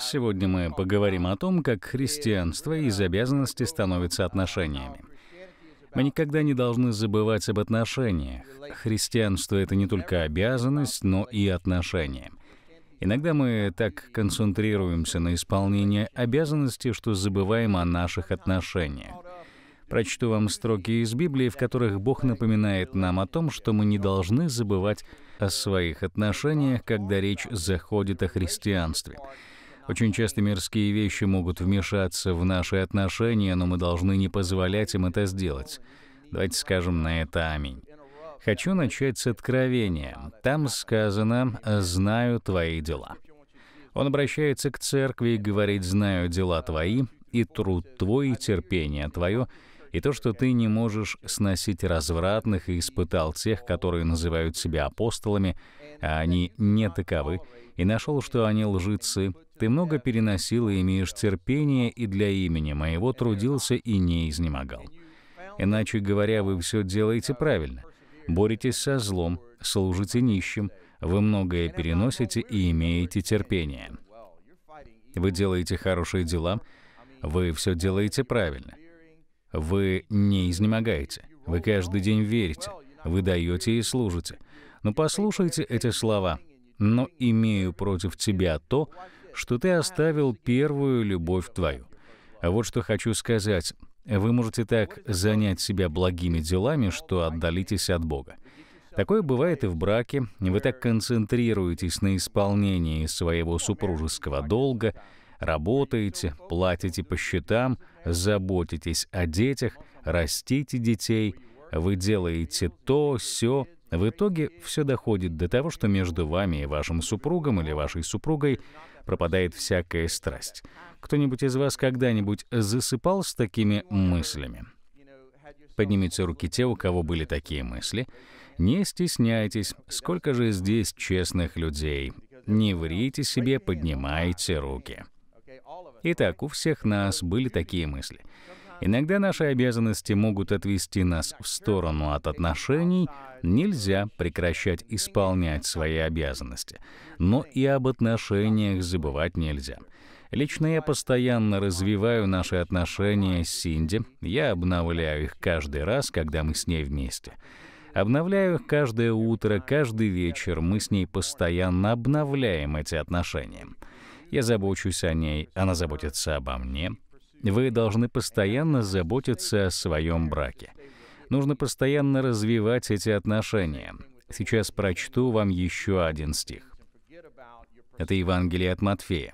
Сегодня мы поговорим о том, как христианство из обязанности становится отношениями. Мы никогда не должны забывать об отношениях. Христианство — это не только обязанность, но и отношения. Иногда мы так концентрируемся на исполнении обязанности, что забываем о наших отношениях. Прочту вам строки из Библии, в которых Бог напоминает нам о том, что мы не должны забывать о своих отношениях, когда речь заходит о христианстве. Очень часто мирские вещи могут вмешаться в наши отношения, но мы должны не позволять им это сделать. Давайте скажем на это аминь. Хочу начать с откровения. Там сказано «Знаю твои дела». Он обращается к церкви и говорит «Знаю дела твои, и труд твой, и терпение твое, и то, что ты не можешь сносить развратных и испытал тех, которые называют себя апостолами, а они не таковы, и нашел, что они лжицы, ты много переносил и имеешь терпение, и для имени моего трудился и не изнемогал. Иначе говоря, вы все делаете правильно. Боретесь со злом, служите нищим, вы многое переносите и имеете терпение. Вы делаете хорошие дела, вы все делаете правильно. Вы не изнемогаете, вы каждый день верите, вы даете и служите. Но послушайте эти слова. «Но имею против тебя то, что ты оставил первую любовь твою. А вот что хочу сказать. Вы можете так занять себя благими делами, что отдалитесь от Бога. Такое бывает и в браке. Вы так концентрируетесь на исполнении своего супружеского долга, работаете, платите по счетам, заботитесь о детях, растите детей, вы делаете то, все, в итоге все доходит до того, что между вами и вашим супругом или вашей супругой пропадает всякая страсть. Кто-нибудь из вас когда-нибудь засыпал с такими мыслями? Поднимите руки те, у кого были такие мысли. Не стесняйтесь, сколько же здесь честных людей. Не врите себе, поднимайте руки. Итак, у всех нас были такие мысли. Иногда наши обязанности могут отвести нас в сторону от отношений, нельзя прекращать исполнять свои обязанности, но и об отношениях забывать нельзя. Лично я постоянно развиваю наши отношения с Синди, я обновляю их каждый раз, когда мы с ней вместе. Обновляю их каждое утро, каждый вечер, мы с ней постоянно обновляем эти отношения. Я забочусь о ней, она заботится обо мне, вы должны постоянно заботиться о своем браке. Нужно постоянно развивать эти отношения. Сейчас прочту вам еще один стих. Это Евангелие от Матфея.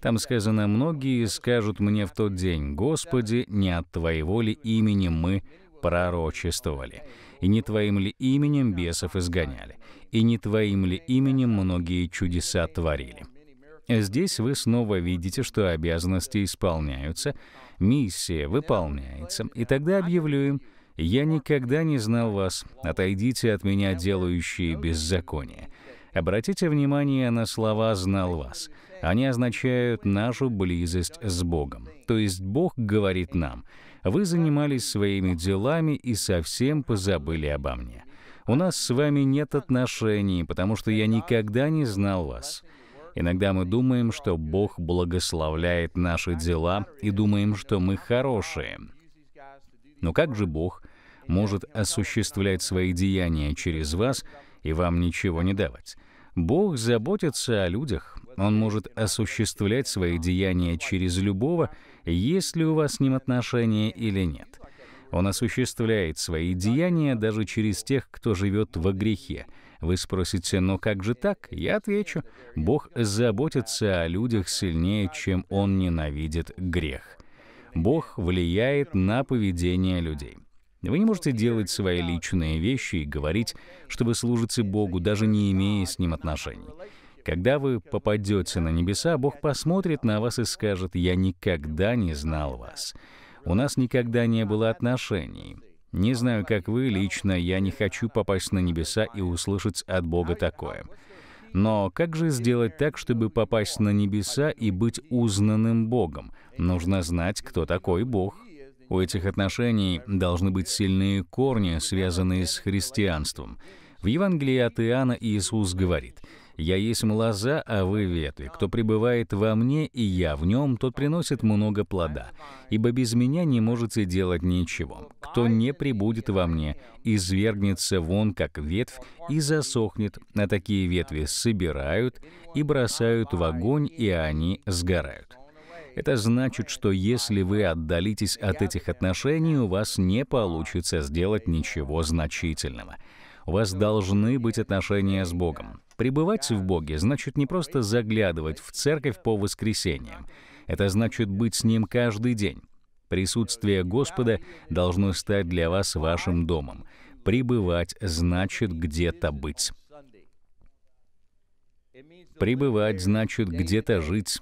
Там сказано, «Многие скажут мне в тот день, Господи, не от Твоего ли имени мы пророчествовали, и не Твоим ли именем бесов изгоняли, и не Твоим ли именем многие чудеса творили». Здесь вы снова видите, что обязанности исполняются, миссия выполняется, и тогда объявлю им, «Я никогда не знал вас, отойдите от меня, делающие беззаконие». Обратите внимание на слова «знал вас». Они означают нашу близость с Богом. То есть Бог говорит нам, «Вы занимались своими делами и совсем позабыли обо мне». У нас с вами нет отношений, потому что я никогда не знал вас. Иногда мы думаем, что Бог благословляет наши дела и думаем, что мы хорошие. Но как же Бог может осуществлять свои деяния через вас и вам ничего не давать? Бог заботится о людях. Он может осуществлять свои деяния через любого, есть ли у вас с ним отношения или нет. Он осуществляет свои деяния даже через тех, кто живет во грехе, вы спросите, но «Ну как же так? Я отвечу, Бог заботится о людях сильнее, чем Он ненавидит грех. Бог влияет на поведение людей. Вы не можете делать свои личные вещи и говорить, что вы служите Богу, даже не имея с Ним отношений. Когда вы попадете на небеса, Бог посмотрит на вас и скажет, «Я никогда не знал вас. У нас никогда не было отношений. Не знаю, как вы, лично я не хочу попасть на небеса и услышать от Бога такое. Но как же сделать так, чтобы попасть на небеса и быть узнанным Богом? Нужно знать, кто такой Бог. У этих отношений должны быть сильные корни, связанные с христианством. В Евангелии от Иоанна Иисус говорит, «Я есть млоза, а вы ветви. Кто пребывает во мне, и я в нем, тот приносит много плода. Ибо без меня не можете делать ничего. Кто не прибудет во мне, извергнется вон, как ветвь, и засохнет. А такие ветви собирают и бросают в огонь, и они сгорают». Это значит, что если вы отдалитесь от этих отношений, у вас не получится сделать ничего значительного – у вас должны быть отношения с Богом. Пребывать в Боге значит не просто заглядывать в церковь по воскресеньям. Это значит быть с Ним каждый день. Присутствие Господа должно стать для вас вашим домом. Пребывать значит где-то быть. Пребывать значит где-то жить.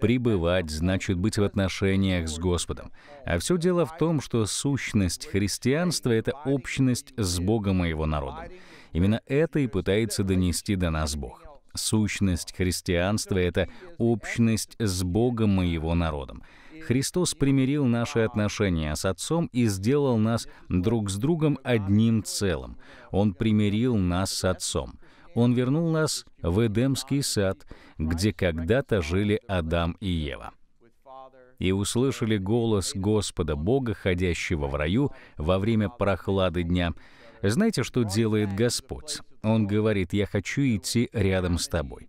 Пребывать значит быть в отношениях с Господом. А все дело в том, что сущность христианства — это общность с Богом и Его народом. Именно это и пытается донести до нас Бог. Сущность христианства — это общность с Богом и Его народом. Христос примирил наши отношения с Отцом и сделал нас друг с другом одним целым. Он примирил нас с Отцом. Он вернул нас в Эдемский сад, где когда-то жили Адам и Ева. И услышали голос Господа Бога, ходящего в раю во время прохлады дня. Знаете, что делает Господь? Он говорит, «Я хочу идти рядом с тобой».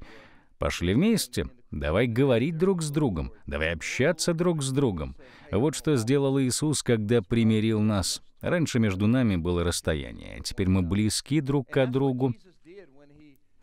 Пошли вместе, давай говорить друг с другом, давай общаться друг с другом. Вот что сделал Иисус, когда примирил нас. Раньше между нами было расстояние, а теперь мы близки друг к другу,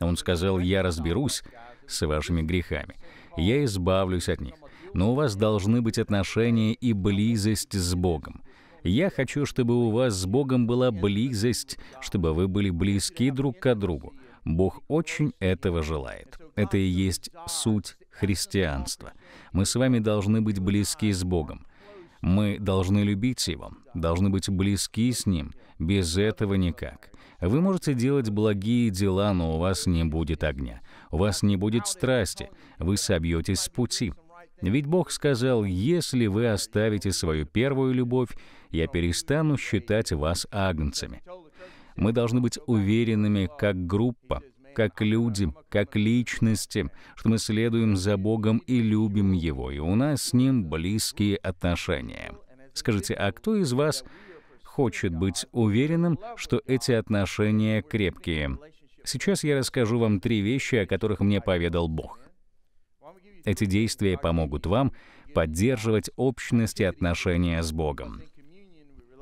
он сказал, «Я разберусь с вашими грехами, я избавлюсь от них, но у вас должны быть отношения и близость с Богом. Я хочу, чтобы у вас с Богом была близость, чтобы вы были близки друг к другу. Бог очень этого желает. Это и есть суть христианства. Мы с вами должны быть близки с Богом. Мы должны любить Его, должны быть близки с Ним. Без этого никак. Вы можете делать благие дела, но у вас не будет огня, у вас не будет страсти, вы собьетесь с пути. Ведь Бог сказал, если вы оставите свою первую любовь, я перестану считать вас агнцами. Мы должны быть уверенными как группа, как люди, как личности, что мы следуем за Богом и любим Его, и у нас с Ним близкие отношения. Скажите, а кто из вас хочет быть уверенным, что эти отношения крепкие. Сейчас я расскажу вам три вещи, о которых мне поведал Бог. Эти действия помогут вам поддерживать общность и отношения с Богом.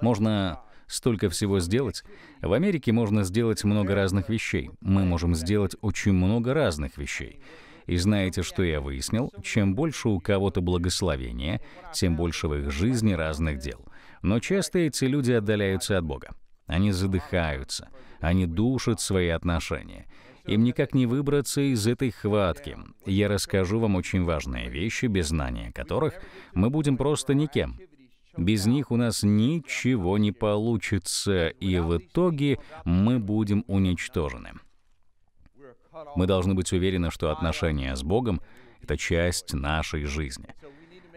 Можно столько всего сделать. В Америке можно сделать много разных вещей. Мы можем сделать очень много разных вещей. И знаете, что я выяснил? Чем больше у кого-то благословения, тем больше в их жизни разных дел. Но часто эти люди отдаляются от Бога. Они задыхаются, они душат свои отношения. Им никак не выбраться из этой хватки. Я расскажу вам очень важные вещи, без знания которых мы будем просто никем. Без них у нас ничего не получится, и в итоге мы будем уничтожены. Мы должны быть уверены, что отношения с Богом — это часть нашей жизни.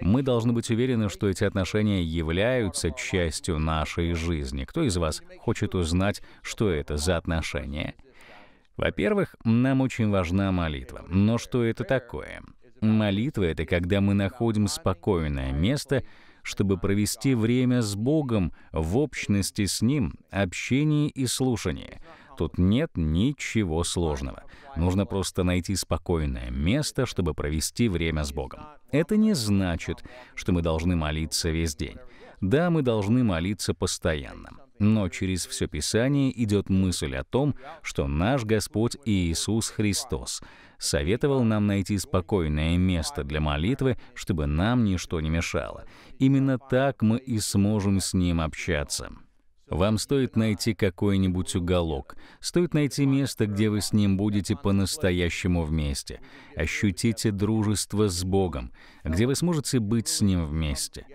Мы должны быть уверены, что эти отношения являются частью нашей жизни. Кто из вас хочет узнать, что это за отношения? Во-первых, нам очень важна молитва. Но что это такое? Молитва — это когда мы находим спокойное место, чтобы провести время с Богом в общности с Ним, общении и слушании — Тут нет ничего сложного. Нужно просто найти спокойное место, чтобы провести время с Богом. Это не значит, что мы должны молиться весь день. Да, мы должны молиться постоянно. Но через все Писание идет мысль о том, что наш Господь Иисус Христос советовал нам найти спокойное место для молитвы, чтобы нам ничто не мешало. Именно так мы и сможем с Ним общаться. Вам стоит найти какой-нибудь уголок, стоит найти место, где вы с ним будете по-настоящему вместе. Ощутите дружество с Богом, где вы сможете быть с Ним вместе.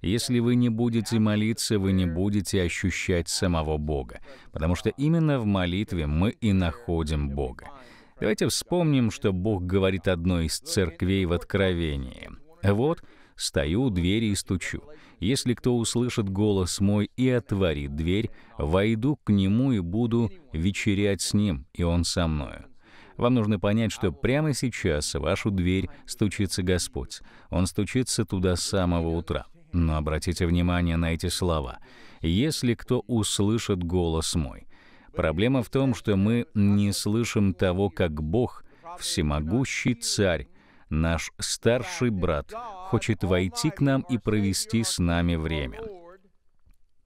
Если вы не будете молиться, вы не будете ощущать самого Бога, потому что именно в молитве мы и находим Бога. Давайте вспомним, что Бог говорит одной из церквей в Откровении. «Вот, стою у двери и стучу. Если кто услышит голос мой и отворит дверь, войду к нему и буду вечерять с ним, и он со мною». Вам нужно понять, что прямо сейчас в вашу дверь стучится Господь. Он стучится туда с самого утра. Но обратите внимание на эти слова. «Если кто услышит голос мой». Проблема в том, что мы не слышим того, как Бог, всемогущий Царь, Наш старший брат хочет войти к нам и провести с нами время.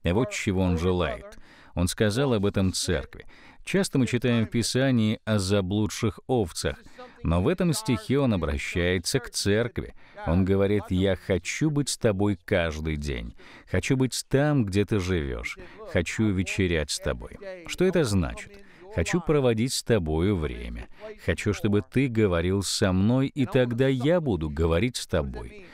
И Вот чего он желает. Он сказал об этом церкви. Часто мы читаем в Писании о заблудших овцах, но в этом стихе он обращается к церкви. Он говорит, «Я хочу быть с тобой каждый день. Хочу быть там, где ты живешь. Хочу вечерять с тобой». Что это значит? Хочу проводить с тобою время. Хочу, чтобы ты говорил со мной, и тогда я буду говорить с тобой.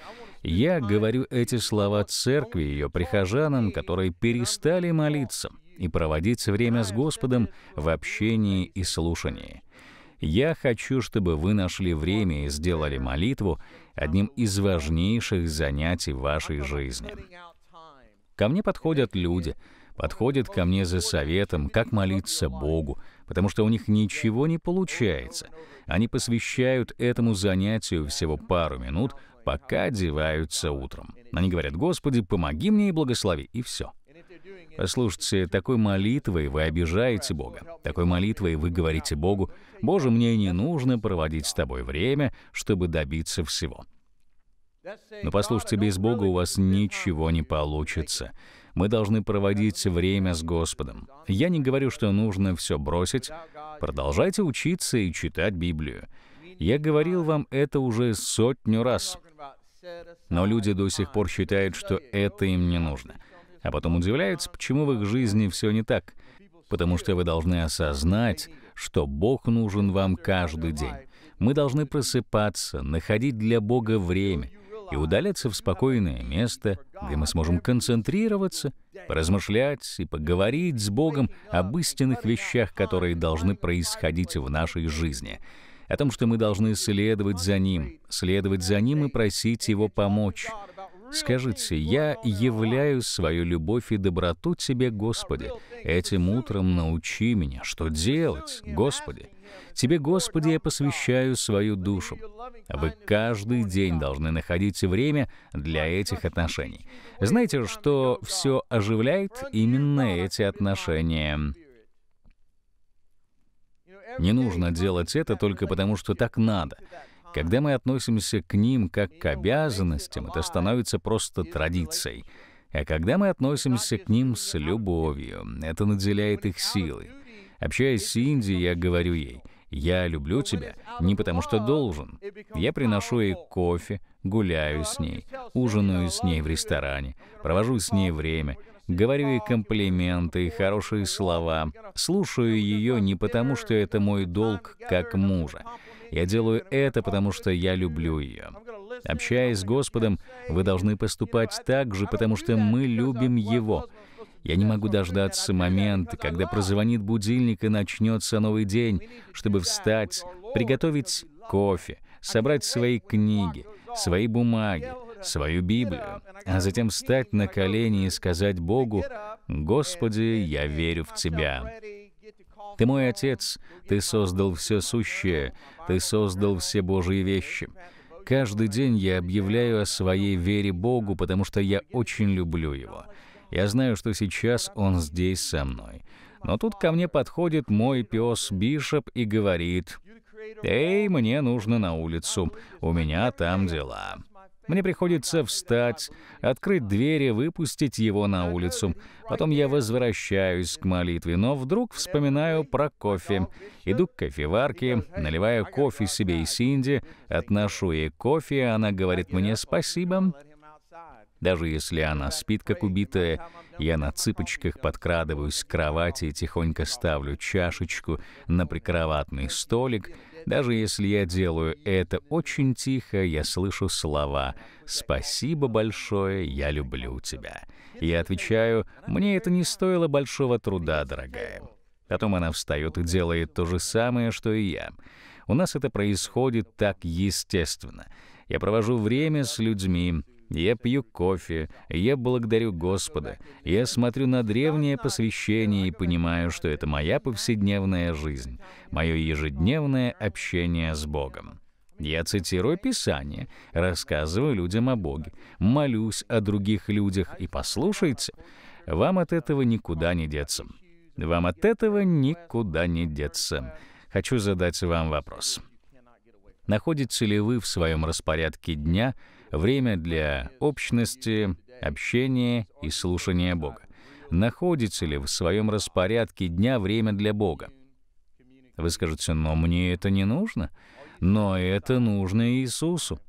Я говорю эти слова церкви, и ее прихожанам, которые перестали молиться и проводить время с Господом в общении и слушании. Я хочу, чтобы вы нашли время и сделали молитву одним из важнейших занятий вашей жизни. Ко мне подходят люди — подходят ко мне за советом, как молиться Богу, потому что у них ничего не получается. Они посвящают этому занятию всего пару минут, пока одеваются утром. Они говорят, «Господи, помоги мне и благослови», и все. Послушайте, такой молитвой вы обижаете Бога. Такой молитвой вы говорите Богу, «Боже, мне не нужно проводить с тобой время, чтобы добиться всего». Но послушайте, без Бога у вас ничего не получится. Мы должны проводить время с Господом. Я не говорю, что нужно все бросить. Продолжайте учиться и читать Библию. Я говорил вам это уже сотню раз. Но люди до сих пор считают, что это им не нужно. А потом удивляются, почему в их жизни все не так. Потому что вы должны осознать, что Бог нужен вам каждый день. Мы должны просыпаться, находить для Бога время, и удаляться в спокойное место, где мы сможем концентрироваться, поразмышлять и поговорить с Богом об истинных вещах, которые должны происходить в нашей жизни, о том, что мы должны следовать за Ним, следовать за Ним и просить Его помочь, Скажите, я являю свою любовь и доброту Тебе, Господи. Этим утром научи меня, что делать, Господи. Тебе, Господи, я посвящаю свою душу. Вы каждый день должны находить время для этих отношений. Знаете, что все оживляет именно эти отношения? Не нужно делать это только потому, что так надо. Когда мы относимся к ним как к обязанностям, это становится просто традицией. А когда мы относимся к ним с любовью, это наделяет их силой. Общаясь с Индией, я говорю ей, «Я люблю тебя не потому что должен. Я приношу ей кофе, гуляю с ней, ужинаю с ней в ресторане, провожу с ней время, говорю ей комплименты и хорошие слова, слушаю ее не потому, что это мой долг как мужа, я делаю это, потому что я люблю ее. Общаясь с Господом, вы должны поступать так же, потому что мы любим Его. Я не могу дождаться момента, когда прозвонит будильник и начнется новый день, чтобы встать, приготовить кофе, собрать свои книги, свои бумаги, свою Библию, а затем встать на колени и сказать Богу, «Господи, я верю в Тебя». Ты мой Отец, Ты создал все сущее, Ты создал все Божьи вещи. Каждый день я объявляю о своей вере Богу, потому что я очень люблю Его. Я знаю, что сейчас Он здесь со мной. Но тут ко мне подходит мой пес Бишоп и говорит, «Эй, мне нужно на улицу, у меня там дела». Мне приходится встать, открыть дверь и выпустить его на улицу. Потом я возвращаюсь к молитве, но вдруг вспоминаю про кофе. Иду к кофеварке, наливаю кофе себе и Синди, отношу ей кофе, она говорит мне «спасибо», даже если она спит, как убитая, я на цыпочках подкрадываюсь к кровати и тихонько ставлю чашечку на прикроватный столик. Даже если я делаю это очень тихо, я слышу слова «Спасибо большое, я люблю тебя». Я отвечаю «Мне это не стоило большого труда, дорогая». Потом она встает и делает то же самое, что и я. У нас это происходит так естественно. Я провожу время с людьми, я пью кофе, я благодарю Господа, я смотрю на древнее посвящение и понимаю, что это моя повседневная жизнь, мое ежедневное общение с Богом. Я цитирую Писание, рассказываю людям о Боге, молюсь о других людях и послушайте, вам от этого никуда не деться. Вам от этого никуда не деться. Хочу задать вам вопрос. Находите ли вы в своем распорядке дня – время для общности, общения и слушания Бога. Находится ли в своем распорядке дня время для Бога? Вы скажете, но мне это не нужно. Но это нужно Иисусу.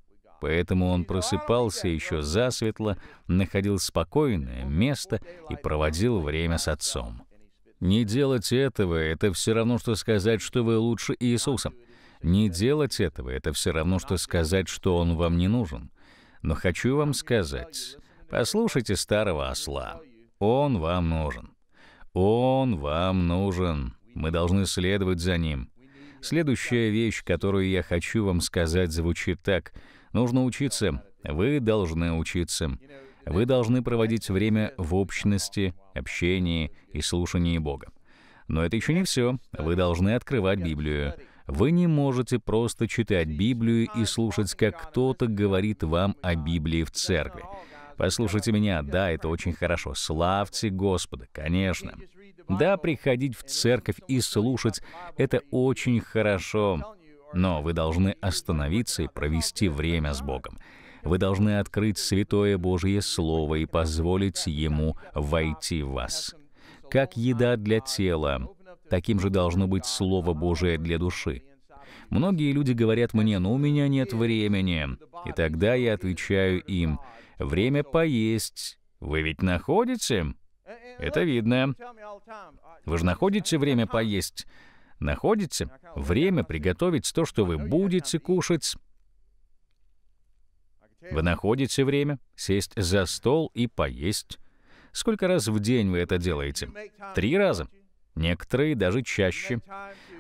Поэтому он просыпался еще засветло, находил спокойное место и проводил время с Отцом. Не делать этого — это все равно, что сказать, что вы лучше Иисуса. Не делать этого — это все равно, что сказать, что Он вам не нужен. Но хочу вам сказать, послушайте старого осла. Он вам нужен. Он вам нужен. Мы должны следовать за ним. Следующая вещь, которую я хочу вам сказать, звучит так. Нужно учиться. Вы должны учиться. Вы должны проводить время в общности, общении и слушании Бога. Но это еще не все. Вы должны открывать Библию. Вы не можете просто читать Библию и слушать, как кто-то говорит вам о Библии в церкви. Послушайте меня, да, это очень хорошо. Славьте Господа, конечно. Да, приходить в церковь и слушать — это очень хорошо. Но вы должны остановиться и провести время с Богом. Вы должны открыть Святое Божье Слово и позволить Ему войти в вас. Как еда для тела, Таким же должно быть Слово Божие для души. Многие люди говорят мне, но «Ну, у меня нет времени. И тогда я отвечаю им, время поесть. Вы ведь находите? Это видно. Вы же находите время поесть? Находите? Время приготовить то, что вы будете кушать. Вы находите время сесть за стол и поесть. Сколько раз в день вы это делаете? Три раза некоторые даже чаще.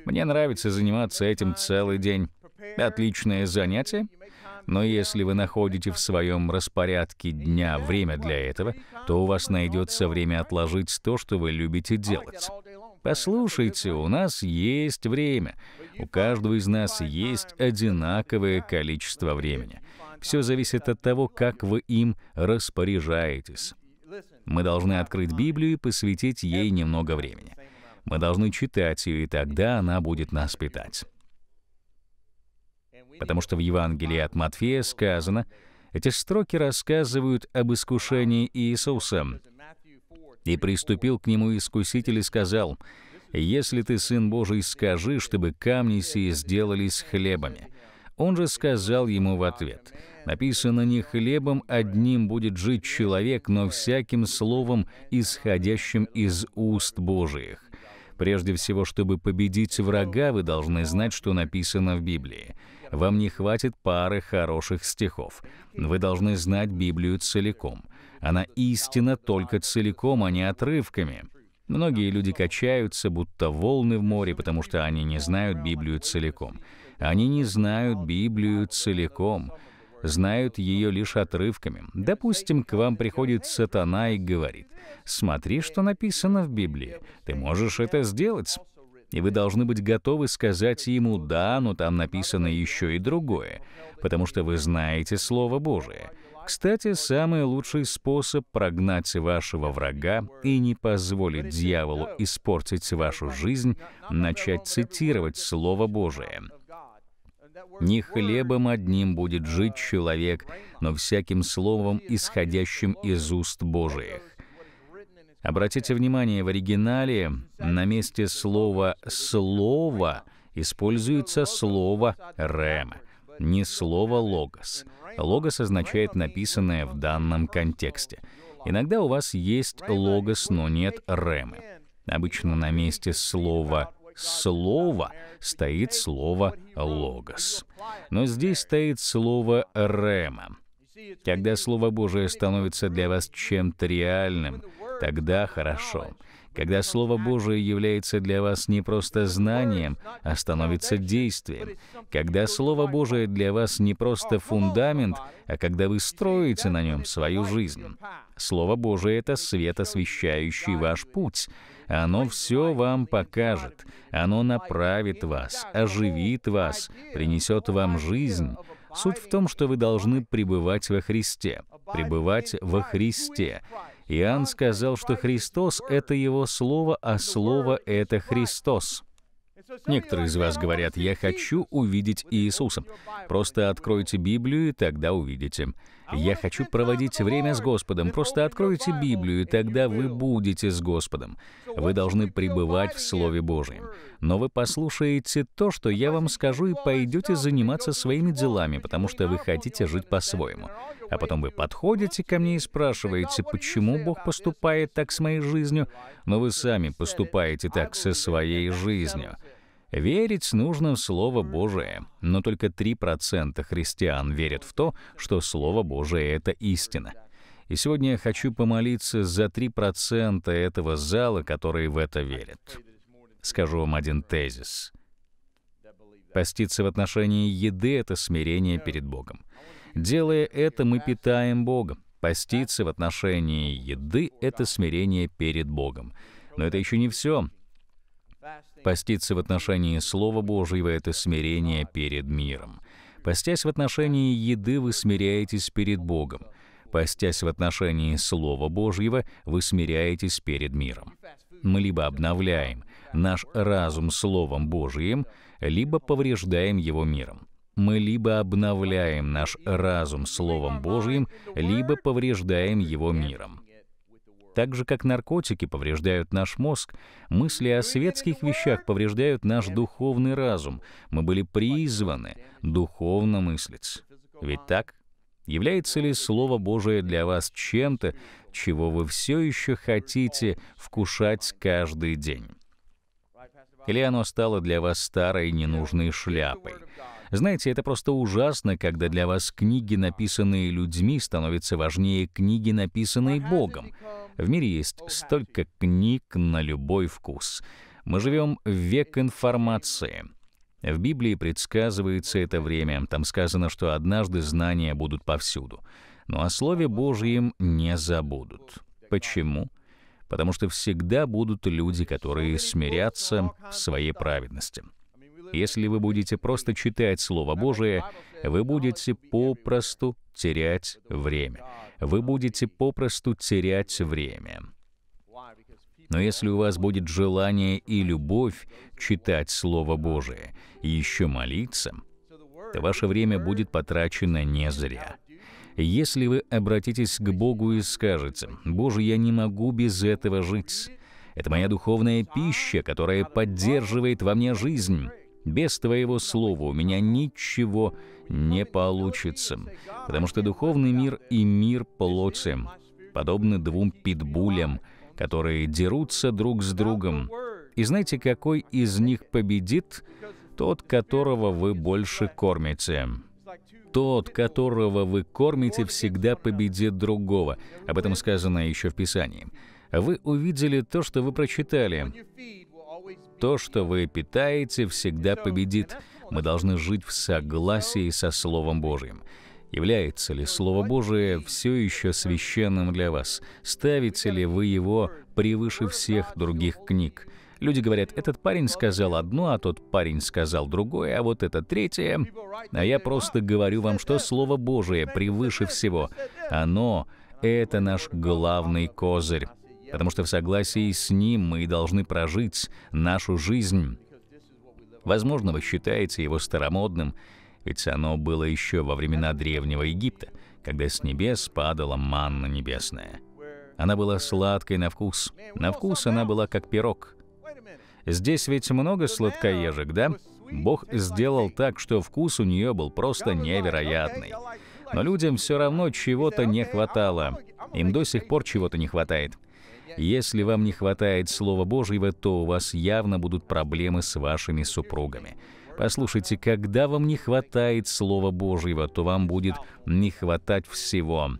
Мне нравится заниматься этим целый день. Отличное занятие, но если вы находите в своем распорядке дня время для этого, то у вас найдется время отложить то, что вы любите делать. Послушайте, у нас есть время. У каждого из нас есть одинаковое количество времени. Все зависит от того, как вы им распоряжаетесь. Мы должны открыть Библию и посвятить ей немного времени. Мы должны читать ее, и тогда она будет нас питать. Потому что в Евангелии от Матфея сказано, эти строки рассказывают об искушении Иисуса. «И приступил к нему искуситель и сказал, «Если ты Сын Божий, скажи, чтобы камни сии сделались хлебами». Он же сказал ему в ответ, «Написано, не хлебом одним будет жить человек, но всяким словом, исходящим из уст Божиих». Прежде всего, чтобы победить врага, вы должны знать, что написано в Библии. Вам не хватит пары хороших стихов. Вы должны знать Библию целиком. Она истина только целиком, а не отрывками. Многие люди качаются, будто волны в море, потому что они не знают Библию целиком. Они не знают Библию целиком знают ее лишь отрывками. Допустим, к вам приходит сатана и говорит, «Смотри, что написано в Библии, ты можешь это сделать». И вы должны быть готовы сказать ему «да», но там написано еще и другое, потому что вы знаете Слово Божие. Кстати, самый лучший способ прогнать вашего врага и не позволить дьяволу испортить вашу жизнь — начать цитировать Слово Божие — не хлебом одним будет жить человек, но всяким словом, исходящим из уст Божиих. Обратите внимание, в оригинале на месте слова «слово» используется слово «рем», не слово «логос». «Логос» означает «написанное в данном контексте». Иногда у вас есть «логос», но нет «ремы». Обычно на месте слова слова стоит слово «логос». Но здесь стоит слово «рема». Когда Слово Божие становится для вас чем-то реальным, тогда хорошо. Когда Слово Божие является для вас не просто знанием, а становится действием. Когда Слово Божие для вас не просто фундамент, а когда вы строите на нем свою жизнь. Слово Божие — это свет, освещающий ваш путь. Оно все вам покажет, оно направит вас, оживит вас, принесет вам жизнь. Суть в том, что вы должны пребывать во Христе, пребывать во Христе. Иоанн сказал, что Христос — это его слово, а слово — это Христос. Некоторые из вас говорят, «Я хочу увидеть Иисуса». Просто откройте Библию, и тогда увидите. Я хочу проводить время с Господом. Просто откройте Библию, и тогда вы будете с Господом. Вы должны пребывать в Слове Божьем. Но вы послушаете то, что я вам скажу, и пойдете заниматься своими делами, потому что вы хотите жить по-своему. А потом вы подходите ко мне и спрашиваете, почему Бог поступает так с моей жизнью, но вы сами поступаете так со своей жизнью. Верить нужно в Слово Божие, но только 3% христиан верят в то, что Слово Божие — это истина. И сегодня я хочу помолиться за 3% этого зала, которые в это верят. Скажу вам один тезис. Поститься в отношении еды — это смирение перед Богом. Делая это, мы питаем Бога. Поститься в отношении еды — это смирение перед Богом. Но это еще не все. Поститься в отношении Слова Божьего — это смирение перед миром. Постясь в отношении еды, вы смиряетесь перед Богом. Постясь в отношении Слова Божьего, вы смиряетесь перед миром. Мы либо обновляем наш разум Словом Божьим, либо повреждаем его миром. Мы либо обновляем наш разум Словом Божьим, либо повреждаем его миром. Так же, как наркотики повреждают наш мозг, мысли о светских вещах повреждают наш духовный разум. Мы были призваны духовно мыслить. Ведь так? Является ли Слово Божие для вас чем-то, чего вы все еще хотите вкушать каждый день? Или оно стало для вас старой ненужной шляпой? Знаете, это просто ужасно, когда для вас книги, написанные людьми, становятся важнее книги, написанные Богом. В мире есть столько книг на любой вкус. Мы живем в век информации. В Библии предсказывается это время. Там сказано, что однажды знания будут повсюду. Но ну, о а Слове Божьем не забудут. Почему? Потому что всегда будут люди, которые смирятся в своей праведности. Если вы будете просто читать Слово Божие, вы будете попросту терять время. Вы будете попросту терять время. Но если у вас будет желание и любовь читать Слово Божие и еще молиться, то ваше время будет потрачено не зря. Если вы обратитесь к Богу и скажете, «Боже, я не могу без этого жить», это моя духовная пища, которая поддерживает во мне жизнь. Без Твоего Слова у меня ничего не получится, потому что духовный мир и мир плоти подобны двум питбулям, которые дерутся друг с другом. И знаете, какой из них победит? Тот, которого вы больше кормите. Тот, которого вы кормите, всегда победит другого. Об этом сказано еще в Писании. Вы увидели то, что вы прочитали то, что вы питаете, всегда победит. Мы должны жить в согласии со Словом Божьим. Является ли Слово Божие все еще священным для вас? Ставите ли вы его превыше всех других книг? Люди говорят, этот парень сказал одно, а тот парень сказал другое, а вот это третье. А я просто говорю вам, что Слово Божие превыше всего. Оно — это наш главный козырь потому что в согласии с Ним мы должны прожить нашу жизнь. Возможно, вы считаете его старомодным, ведь оно было еще во времена Древнего Египта, когда с небес падала манна небесная. Она была сладкой на вкус. На вкус она была как пирог. Здесь ведь много сладкоежек, да? Бог сделал так, что вкус у нее был просто невероятный. Но людям все равно чего-то не хватало. Им до сих пор чего-то не хватает. Если вам не хватает Слова Божьего, то у вас явно будут проблемы с вашими супругами. Послушайте, когда вам не хватает Слова Божьего, то вам будет не хватать всего.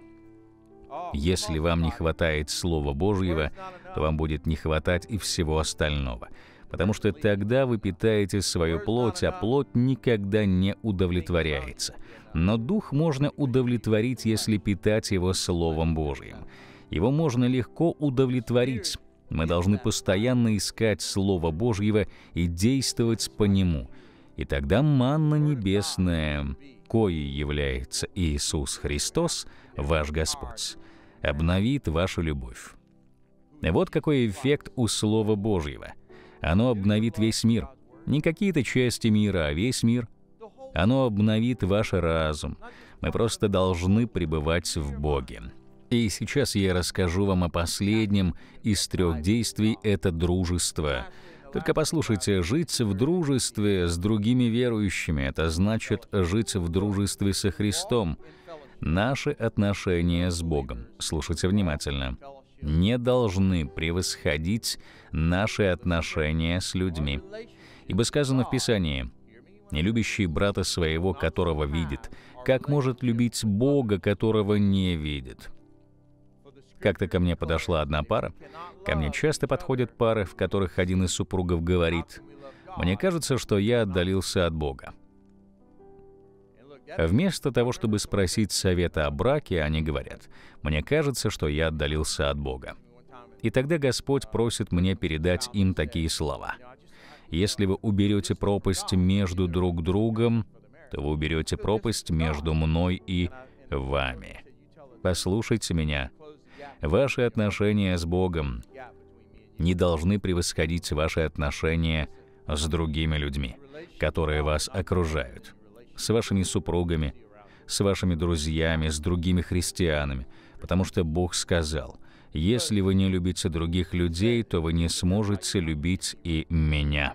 Если вам не хватает Слова Божьего, то вам будет не хватать и всего остального. Потому что тогда вы питаете свою плоть, а плоть никогда не удовлетворяется. Но дух можно удовлетворить, если питать его Словом Божьим его можно легко удовлетворить. Мы должны постоянно искать Слово Божьего и действовать по нему. И тогда манна небесная, коей является Иисус Христос, ваш Господь, обновит вашу любовь. Вот какой эффект у Слова Божьего. Оно обновит весь мир. Не какие-то части мира, а весь мир. Оно обновит ваш разум. Мы просто должны пребывать в Боге. И сейчас я расскажу вам о последнем из трех действий — это дружество. Только послушайте, жить в дружестве с другими верующими — это значит жить в дружестве со Христом. Наши отношения с Богом, слушайте внимательно, не должны превосходить наши отношения с людьми. Ибо сказано в Писании, «Не любящий брата своего, которого видит, как может любить Бога, которого не видит?» Как-то ко мне подошла одна пара. Ко мне часто подходят пары, в которых один из супругов говорит, «Мне кажется, что я отдалился от Бога». Вместо того, чтобы спросить совета о браке, они говорят, «Мне кажется, что я отдалился от Бога». И тогда Господь просит мне передать им такие слова. «Если вы уберете пропасть между друг другом, то вы уберете пропасть между мной и вами. Послушайте меня, Ваши отношения с Богом не должны превосходить ваши отношения с другими людьми, которые вас окружают, с вашими супругами, с вашими друзьями, с другими христианами, потому что Бог сказал, «Если вы не любите других людей, то вы не сможете любить и меня»